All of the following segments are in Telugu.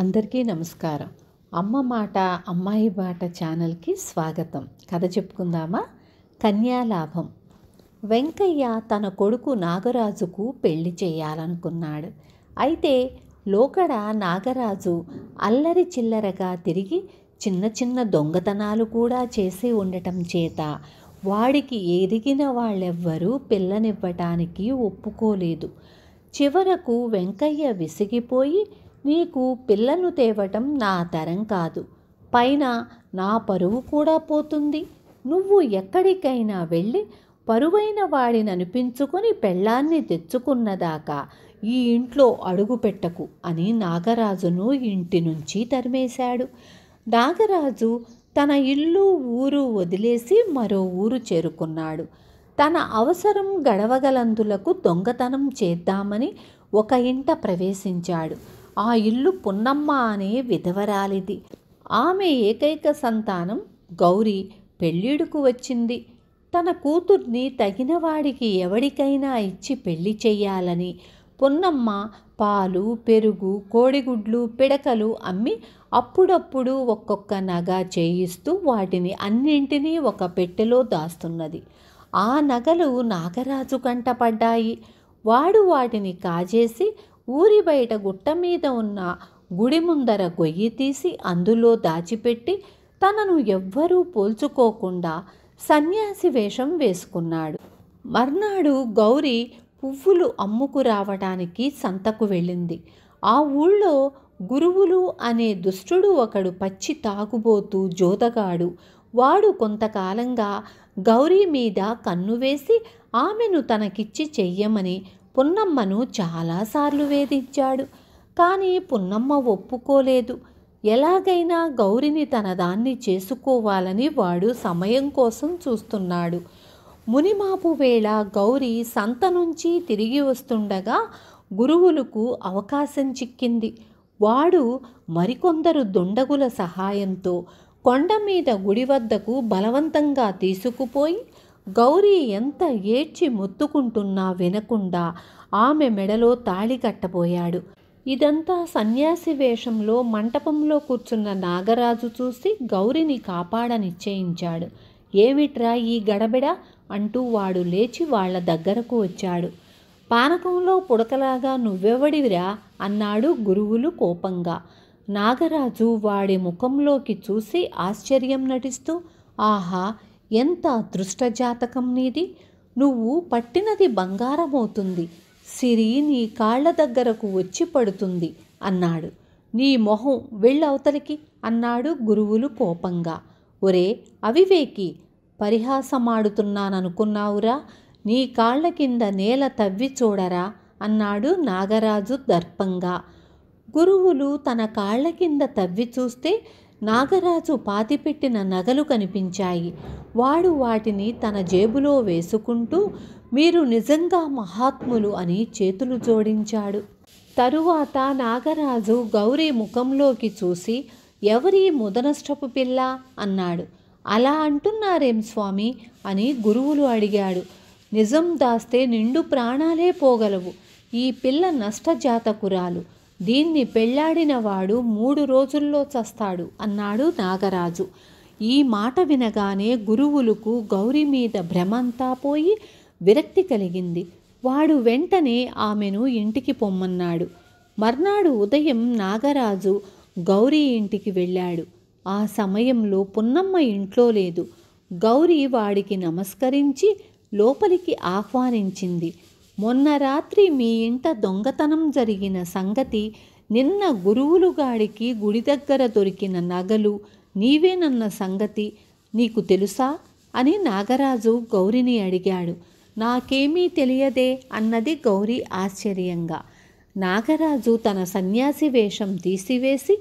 అందరికీ నమస్కారం అమ్మ మాట అమ్మాయి బాట ఛానల్కి స్వాగతం కథ చెప్పుకుందామా కన్యాలాభం వెంకయ్య తన కొడుకు నాగరాజుకు పెళ్లి చేయాలనుకున్నాడు అయితే లోకడ నాగరాజు అల్లరి చిల్లరగా తిరిగి చిన్న చిన్న దొంగతనాలు కూడా చేసి ఉండటం చేత వాడికి ఎదిగిన వాళ్ళెవ్వరూ పిల్లనివ్వటానికి ఒప్పుకోలేదు చివరకు వెంకయ్య విసిగిపోయి నీకు పిల్లను తేవటం నా తరం కాదు పైన నా పరువు కూడా పోతుంది నువ్వు ఎక్కడికైనా వెళ్ళి పరువైన వాడిని అనిపించుకొని పెళ్ళాన్ని తెచ్చుకున్నదాకా ఈ ఇంట్లో అడుగు పెట్టకు అని నాగరాజును ఇంటి నుంచి తరిమేశాడు నాగరాజు తన ఇల్లు ఊరు వదిలేసి మరో ఊరు చేరుకున్నాడు తన అవసరం గడవగలందులకు దొంగతనం చేద్దామని ఒక ఇంట ప్రవేశించాడు ఆ ఇల్లు పున్నమ్మ అనే విధవరాలిది ఆమె ఏకైక సంతానం గౌరీ పెళ్ళిడుకు వచ్చింది తన కూతుర్ని తగిన వాడికి ఎవడికైనా ఇచ్చి పెళ్లి చెయ్యాలని పొన్నమ్మ పాలు పెరుగు కోడిగుడ్లు పిడకలు అమ్మి అప్పుడప్పుడు ఒక్కొక్క నగ చేయిస్తూ వాటిని అన్నింటినీ ఒక పెట్టెలో దాస్తున్నది ఆ నగలు నాగరాజు కంటపడ్డాయి వాడు వాటిని కాజేసి ఊరి బయట గుట్ట మీద ఉన్న గుడి ముందర గొయ్యి తీసి అందులో దాచిపెట్టి తనను ఎవ్వరూ పోల్చుకోకుండా సన్యాసి వేషం వేసుకున్నాడు మర్నాడు గౌరీ పువ్వులు అమ్ముకు రావటానికి సంతకు వెళ్ళింది ఆ ఊళ్ళో గురువులు అనే దుష్టుడు ఒకడు పచ్చి తాగుబోతూ జోదగాడు వాడు కొంతకాలంగా గౌరీ మీద కన్ను వేసి ఆమెను తనకిచ్చి చెయ్యమని పున్నమ్మను చాలాసార్లు వేధించాడు కానీ పున్నమ్మ ఒప్పుకోలేదు ఎలాగైనా గౌరిని తనదాన్ని చేసుకోవాలని వాడు సమయం కోసం చూస్తున్నాడు మునిమాపు వేళ గౌరి సంత నుంచి తిరిగి వస్తుండగా గురువులకు అవకాశం చిక్కింది వాడు మరికొందరు దుండగుల సహాయంతో కొండ మీద గుడి వద్దకు బలవంతంగా తీసుకుపోయి గౌరీ ఎంత ఏడ్చి మొత్తుకుంటున్నా వినకుండా ఆమె మెడలో తాళి కట్టబోయాడు ఇదంతా సన్యాసి వేషంలో మంటపంలో కూర్చున్న నాగరాజు చూసి గౌరిని కాపాడ నిశ్చయించాడు ఏమిట్రా ఈ గడబిడ అంటూ వాడు లేచి వాళ్ల దగ్గరకు వచ్చాడు పానకంలో పుడకలాగా నువ్వెవడివిరా అన్నాడు గురువులు కోపంగా నాగరాజు వాడి ముఖంలోకి చూసి ఆశ్చర్యం నటిస్తూ ఆహా ఎంత అదృష్టజాతకం నీది నువ్వు పట్టినది బంగారమవుతుంది సిరి నీ కాళ్ల దగ్గరకు వచ్చి పడుతుంది అన్నాడు నీ మొహం వెళ్ళవతలికి అన్నాడు గురువులు కోపంగా ఒరే అవివేకి పరిహాసమాడుతున్నాననుకున్నావురా నీ కాళ్ల కింద నేల తవ్వి చూడరా అన్నాడు నాగరాజు దర్పంగా గురువులు తన కాళ్ల కింద తవ్వి చూస్తే నాగరాజు పాతిపెట్టిన నగలు కనిపించాయి వాడు వాటిని తన జేబులో వేసుకుంటూ మీరు నిజంగా మహాత్ములు అని చేతులు జోడించాడు తరువాత నాగరాజు గౌరీ ముఖంలోకి చూసి ఎవరి ముదనష్టపు పిల్ల అన్నాడు అలా అంటున్నారేం స్వామి అని గురువులు అడిగాడు నిజం దాస్తే నిండు ప్రాణాలే పోగలవు ఈ పిల్ల నష్టజాతకురాలు దీన్ని పెళ్ళాడినవాడు మూడు రోజుల్లో చస్తాడు అన్నాడు నాగరాజు ఈ మాట వినగానే గురువులకు గౌరి మీద భ్రమంతా పోయి విరక్తి కలిగింది వాడు వెంటనే ఆమెను ఇంటికి పొమ్మన్నాడు మర్నాడు ఉదయం నాగరాజు గౌరీ ఇంటికి వెళ్ళాడు ఆ సమయంలో పున్నమ్మ ఇంట్లో లేదు గౌరీ వాడికి నమస్కరించి లోపలికి ఆహ్వానించింది మొన్న రాత్రి మీ ఇంట దొంగతనం జరిగిన సంగతి నిన్న గురువులుగాడికి గుడి దగ్గర దొరికిన నగలు నీవేనన్న సంగతి నీకు తెలుసా అని నాగరాజు గౌరిని అడిగాడు నాకేమీ తెలియదే అన్నది గౌరీ ఆశ్చర్యంగా నాగరాజు తన సన్యాసి వేషం తీసివేసి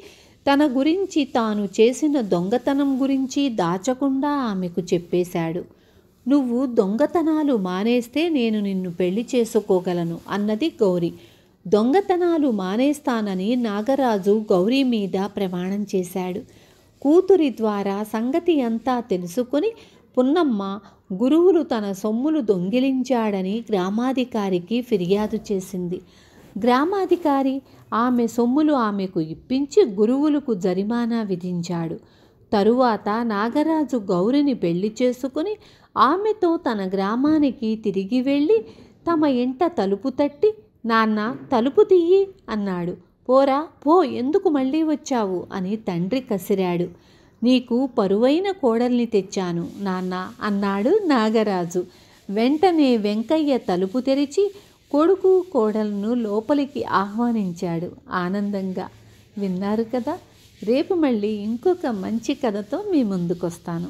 తన గురించి తాను చేసిన దొంగతనం గురించి దాచకుండా ఆమెకు చెప్పేశాడు నువ్వు దొంగతనాలు మానేస్తే నేను నిన్ను పెళ్లి చేసుకోగలను అన్నది గౌరీ దొంగతనాలు మానేస్తానని నాగరాజు గౌరీ మీద ప్రమాణం చేశాడు కూతురి ద్వారా సంగతి అంతా తెలుసుకొని పున్నమ్మ గురువులు తన సొమ్ములు దొంగిలించాడని గ్రామాధికారికి ఫిర్యాదు చేసింది గ్రామాధికారి ఆమె సొమ్ములు ఆమెకు ఇప్పించి గురువులకు జరిమానా విధించాడు తరువాత నాగరాజు గౌరిని పెళ్లి చేసుకుని ఆమెతో తన గ్రామానికి తిరిగి వెళ్ళి తమ ఇంట తలుపు తట్టి నాన్న తలుపు తీయి అన్నాడు పోరా పో ఎందుకు మళ్ళీ వచ్చావు అని తండ్రి కసిరాడు నీకు పరువైన కోడల్ని తెచ్చాను నాన్న అన్నాడు నాగరాజు వెంటనే వెంకయ్య తలుపు తెరిచి కొడుకు కోడలను లోపలికి ఆహ్వానించాడు ఆనందంగా విన్నారు కదా రేపు మళ్ళీ ఇంకొక మంచి కథతో మీ ముందుకొస్తాను